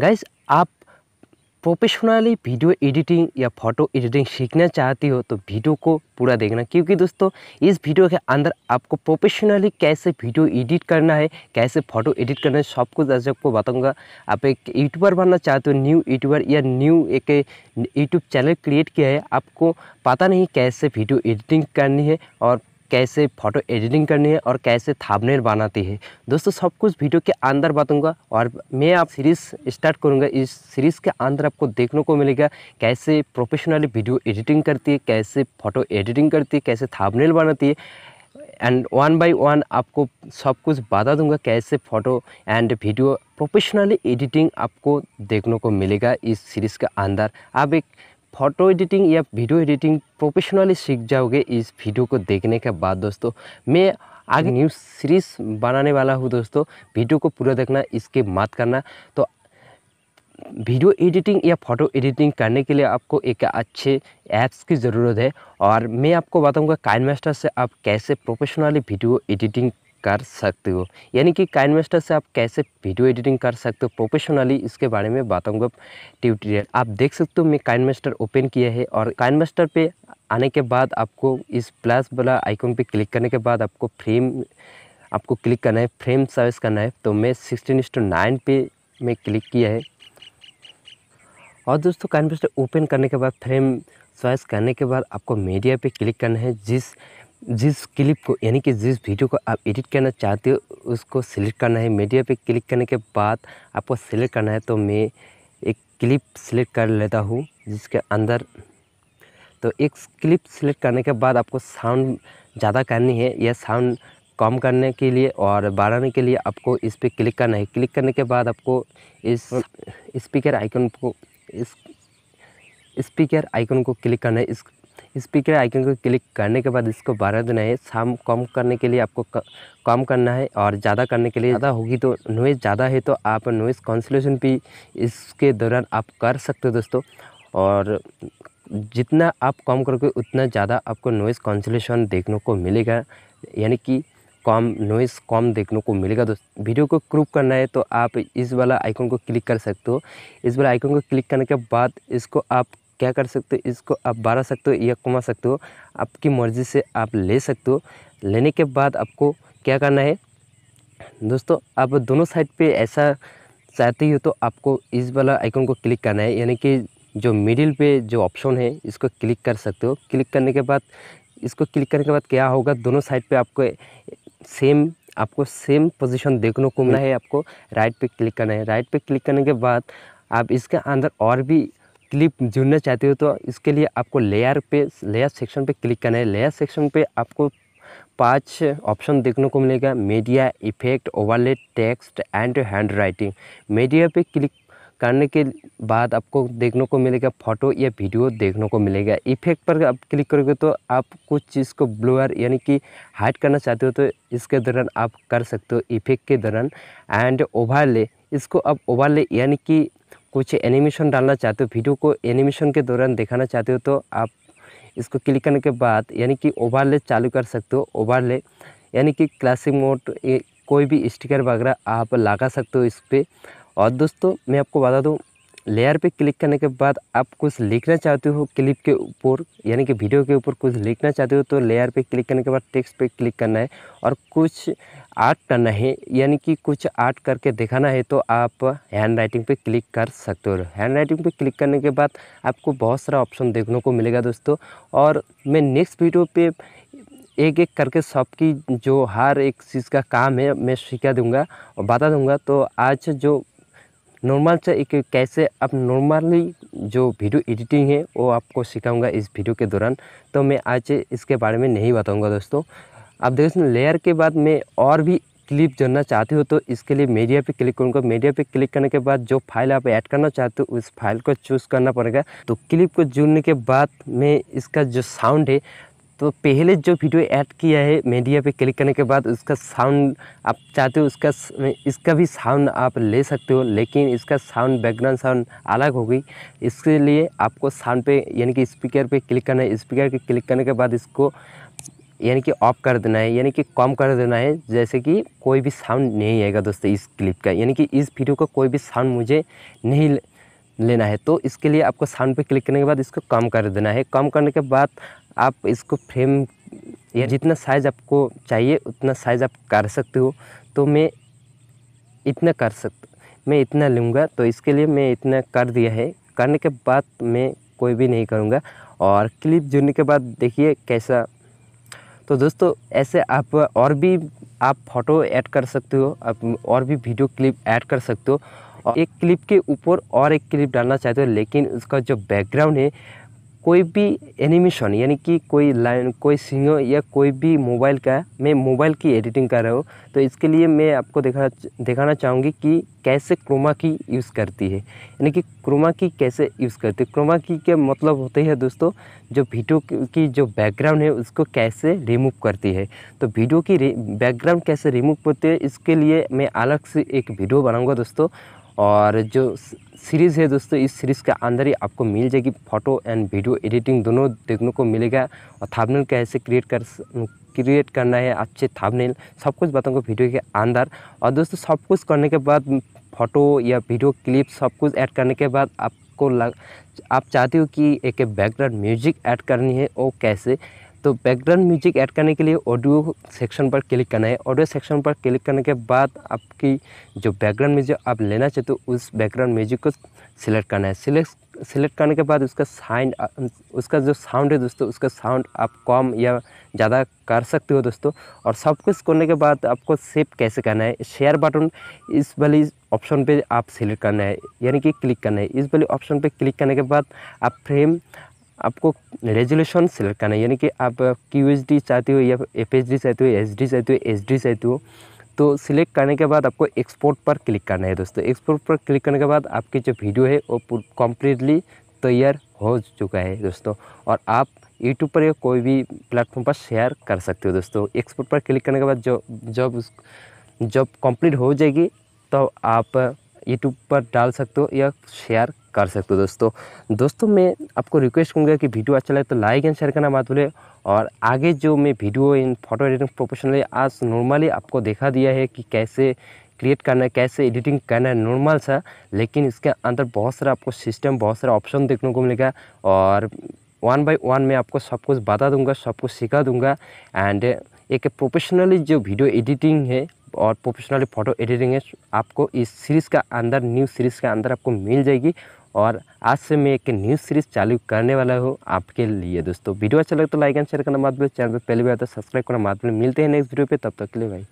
guys आप professionally video editing या photo editing सीखना चाहती हो तो वीडियो को पूरा देखना क्योंकि दोस्तों इस वीडियो के अंदर आपको प्रोफेशनली कैसे वीडियो एडिट करना है कैसे फोटो एडिट करना है सब कुछ आज आपको बताऊंगा आप एक यूट्यूबर बनना चाहते हो न्यू यूट्यूबर या न्यू एक यूट्यूब चैनल क्रिएट किया है आपको पता नहीं कैसे वीडियो एडिटिंग करनी है और कैसे फ़ोटो एडिटिंग करनी है और कैसे थाबनेर बनाती है दोस्तों सब कुछ वीडियो के अंदर बताऊंगा और मैं आप सीरीज़ स्टार्ट करूंगा इस सीरीज़ के अंदर आपको देखने को मिलेगा कैसे प्रोफेशनली वीडियो एडिटिंग करती है कैसे फ़ोटो एडिटिंग करती है कैसे थाबनेर बनाती है एंड वन बाई वन आपको सब कुछ बता दूंगा कैसे photo and video professionally editing आपको देखने को मिलेगा इस सीरीज़ के अंदर आप एक फोटो एडिटिंग या वीडियो एडिटिंग प्रोफेशनली सीख जाओगे इस वीडियो को देखने के बाद दोस्तों मैं आगे न्यूज़ सीरीज़ बनाने वाला हूँ दोस्तों वीडियो को पूरा देखना इसके मत करना तो वीडियो एडिटिंग या फोटो एडिटिंग करने के लिए आपको एक अच्छे ऐप्स की ज़रूरत है और मैं आपको बताऊंगा काइन मास्टर से आप कैसे प्रोफेशनली वीडियो एडिटिंग कर सकते हो यानी कि काइन मास्टर से आप कैसे वीडियो एडिटिंग कर सकते हो प्रोफेशनली इसके बारे में बताऊंगा ट्यूटोरियल आप देख सकते हो मैं काइन मास्टर ओपन किया है और काइन मास्टर पे आने के बाद आपको इस प्लस वाला आइकॉन पे क्लिक करने के बाद आपको फ्रेम आपको क्लिक करना है फ्रेम सर्विस करना है तो मैं सिक्सटीन इंस टू नाइन पे मैं क्लिक किया है और दोस्तों काइन ओपन करने के बाद फ्रेम सर्विस करने के बाद आपको मीडिया पे क्लिक करना है जिस जिस क्लिप को यानी कि जिस वीडियो को आप एडिट करना चाहते हो उसको सिलेक्ट करना है मीडिया पे क्लिक करने के बाद आपको सिलेक्ट करना है तो मैं एक क्लिप सिलेक्ट कर लेता हूँ जिसके अंदर तो एक क्लिप सिलेक्ट करने के बाद आपको साउंड ज़्यादा करनी है या साउंड कम करने के लिए और बढ़ाने के लिए आपको इस पर क्लिक करना है क्लिक करने के बाद आपको इस स्पीकर आइकन को इस स्पीकर आइकन को क्लिक करना है इस स्पीकर आइकन को क्लिक करने के बाद इसको बारह देना है शाम कम करने के लिए आपको कम करना है और ज़्यादा करने के लिए ज़्यादा होगी तो नॉइज़ ज़्यादा है तो आप नॉइज़ कॉन्सोलेशन भी इसके दौरान आप कर सकते हो दोस्तों और जितना आप कम करोगे उतना ज़्यादा आपको नॉइज़ कॉन्सोलेशन देखने को मिलेगा यानी कि कम नॉइस कम देखने को मिलेगा दोस्त वीडियो को क्रूप करना है तो आप इस वाला आइकन को क्लिक कर सकते हो इस वाला आइकन को क्लिक करने के बाद इसको आप क्या कर सकते हो इसको आप बारा सकते हो या कमा सकते हो आपकी मर्ज़ी से आप ले सकते हो लेने के बाद आपको क्या करना है दोस्तों आप दोनों साइड पे ऐसा चाहते हो तो आपको इस वाला आइकन को क्लिक करना है यानी कि जो मिडिल पे जो ऑप्शन है इसको क्लिक कर सकते हो क्लिक करने के बाद इसको क्लिक करने के बाद क्या होगा दोनों साइड पे आपको सेम आपको सेम पोजीशन देखने को मिला है आपको राइट पे क्लिक करना है राइट पे क्लिक करने के बाद आप इसके अंदर और भी क्लिप जुड़ना चाहते हो तो इसके लिए आपको लेयर पे लेयर सेक्शन पे क्लिक करना है लेयर सेक्शन पे आपको पांच ऑप्शन देखने को मिलेगा media effect overlay text and hand writing media पे क्लिक करने के बाद आपको देखने को मिलेगा फोटो या वीडियो देखने को मिलेगा इफेक्ट पर आप क्लिक करोगे तो आप कुछ चीज़ को ब्लूअर यानी कि हाइड करना चाहते हो तो इसके दौरान आप कर सकते हो इफेक्ट के दौरान एंड ओवरले इसको आप ओवरले यानी कि कुछ एनिमेशन डालना चाहते हो वीडियो को एनिमेशन के दौरान दिखाना चाहते हो तो आप इसको क्लिक करने के बाद यानी कि ओवरले चालू कर सकते हो ओवरले यानी कि क्लासिक मोड कोई भी स्टिकर वगैरह आप लगा सकते हो इस पर और दोस्तों मैं आपको बता दूँ लेयर पे क्लिक करने के बाद आप कुछ लिखना चाहते हो क्लिप के ऊपर यानी कि वीडियो के ऊपर कुछ लिखना चाहते हो तो लेयर पे क्लिक करने के बाद टेक्स्ट पे क्लिक करना है और कुछ आर्ट करना है यानी कि कुछ आर्ट करके दिखाना है तो आप हैंड राइटिंग पर क्लिक कर सकते हो हैंड राइटिंग पर क्लिक करने के बाद आपको बहुत सारा ऑप्शन देखने को मिलेगा दोस्तों और मैं नेक्स्ट वीडियो पे एक एक करके सबकी जो हर एक चीज़ का काम है मैं सिखा दूंगा और बता दूंगा तो आज जो नॉर्मल से एक कैसे आप नॉर्मली जो वीडियो एडिटिंग है वो आपको सिखाऊंगा इस वीडियो के दौरान तो मैं आज इसके बारे में नहीं बताऊंगा दोस्तों आप देखो लेयर के बाद मैं और भी क्लिप जोड़ना चाहते हो तो इसके लिए मीडिया पे क्लिक करूँगा मीडिया पे क्लिक करने के बाद जो फाइल आप ऐड करना चाहते हो उस फाइल को चूज़ करना पड़ेगा तो क्लिप को जुड़ने के बाद मैं इसका जो साउंड है तो पहले जो वीडियो ऐड किया है मीडिया पे क्लिक करने के बाद उसका साउंड आप चाहते हो उसका इसका भी साउंड आप ले सकते हो लेकिन इसका साउंड बैकग्राउंड साउंड अलग होगी इसके लिए आपको साउंड पे यानी कि स्पीकर पे क्लिक करना है स्पीकर पे क्लिक करने के बाद इसको यानी कि ऑफ कर देना है यानी कि कम कर देना है जैसे कि कोई भी साउंड नहीं आएगा दोस्तों इस क्लिप का यानी कि इस वीडियो का कोई भी साउंड मुझे नहीं लेना है तो इसके लिए आपको साउंड पे क्लिक करने के बाद इसको कम कर देना है कम करने के बाद आप इसको फ्रेम या जितना साइज़ आपको चाहिए उतना साइज़ आप कर सकते हो तो मैं इतना कर सकता मैं इतना लूँगा तो इसके लिए मैं इतना कर दिया है करने के बाद मैं कोई भी नहीं करूँगा और क्लिप जुड़ने के बाद देखिए कैसा तो दोस्तों ऐसे आप और भी आप फोटो ऐड कर सकते हो आप और भी वीडियो क्लिप ऐड कर सकते हो और एक क्लिप के ऊपर और एक क्लिप डालना चाहते हो लेकिन उसका जो बैकग्राउंड है कोई भी एनिमेशन यानी कि कोई लाइन कोई सिंह या कोई भी मोबाइल का मैं मोबाइल की एडिटिंग कर रहा हूँ तो इसके लिए मैं आपको देखा दिखाना चाहूँगी कि कैसे क्रोमा की यूज़ करती है यानी कि क्रोमा की कैसे यूज़ करती है क्रोमा की क्या मतलब होते हैं दोस्तों जो वीडियो की जो बैकग्राउंड है उसको कैसे रिमूव करती है तो वीडियो की बैकग्राउंड कैसे रिमूव करती है इसके लिए मैं अलग से एक वीडियो बनाऊँगा दोस्तों और जो सीरीज़ है दोस्तों इस सीरीज़ के अंदर ही आपको मिल जाएगी फ़ोटो एंड वीडियो एडिटिंग दोनों देखने को मिलेगा और थाबनेल कैसे क्रिएट कर क्रिएट करना है अच्छे थाबनेल सब कुछ बताऊँगा वीडियो के अंदर और दोस्तों सब कुछ करने के बाद फ़ोटो या वीडियो क्लिप सब कुछ ऐड करने के बाद आपको लग आप चाहते हो कि एक बैकग्राउंड म्यूजिक ऐड करनी है वो कैसे तो बैकग्राउंड म्यूजिक ऐड करने के लिए ऑडियो सेक्शन पर क्लिक करना है ऑडियो सेक्शन पर क्लिक करने के बाद आपकी जो बैकग्राउंड म्यूजिक आप लेना चाहते हो उस बैकग्राउंड म्यूजिक को सिलेक्ट करना है सिलेक्ट सिलेक्ट करने के बाद उसका साइंड उसका जो साउंड है दोस्तों उसका साउंड आप कम या ज़्यादा कर सकते हो दोस्तों और सब कुछ करने के बाद आपको सेव कैसे करना है शेयर बटन इस वाली ऑप्शन पे आप सिलेक्ट करना है यानी कि क्लिक करना है इस वाले ऑप्शन पे क्लिक करने के बाद आप फ्रेम आपको रेजोल्यूशन सेलेक्ट करना है यानी कि आप क्यू चाहते हो या एफ चाहते हो एच चाहते हो एच चाहते हो तो सिलेक्ट करने के बाद आपको एक्सपोर्ट पर क्लिक करना है दोस्तों एक्सपोर्ट पर क्लिक करने के बाद आपकी जो वीडियो है वो कम्प्लीटली तैयार हो चुका है दोस्तों और आप यूट्यूब पर या कोई भी प्लेटफॉर्म पर शेयर कर सकते हो दोस्तों एक्सपोर्ट पर क्लिक करने के बाद जब जब जब कंप्लीट हो जाएगी तो आप यूट्यूब पर डाल सकते हो या शेयर कर सकते हो दोस्तों दोस्तों मैं आपको रिक्वेस्ट करूँगा कि वीडियो अच्छा लगे तो लाइक एंड शेयर करना मत भूले और आगे जो मैं video in photo editing professionally आज नॉर्मली आपको देखा दिया है कि कैसे क्रिएट करना है कैसे एडिटिंग करना है नॉर्मल सा लेकिन इसके अंदर बहुत सारा आपको सिस्टम बहुत सारा ऑप्शन देखने को मिलेगा और वन बाय वन मैं आपको सब कुछ बता दूंगा सब कुछ सिखा दूंगा एंड एक प्रोफेशनली जो वीडियो एडिटिंग है और प्रोफेशनली फ़ोटो एडिटिंग है आपको इस सीरीज़ का अंदर न्यू सीरीज़ के अंदर आपको मिल जाएगी और आज से मैं एक न्यू सीरीज़ चालू करने वाला हूँ आपके लिए दोस्तों वीडियो अच्छा लगे तो लाइक एंड शेयर करना मत भूलिए चैनल पर पहली बार तो सब्सक्राइब करना मत भूलिए मिलते हैं नेक्स्ट वीडियो पे तब तक के लिए भाई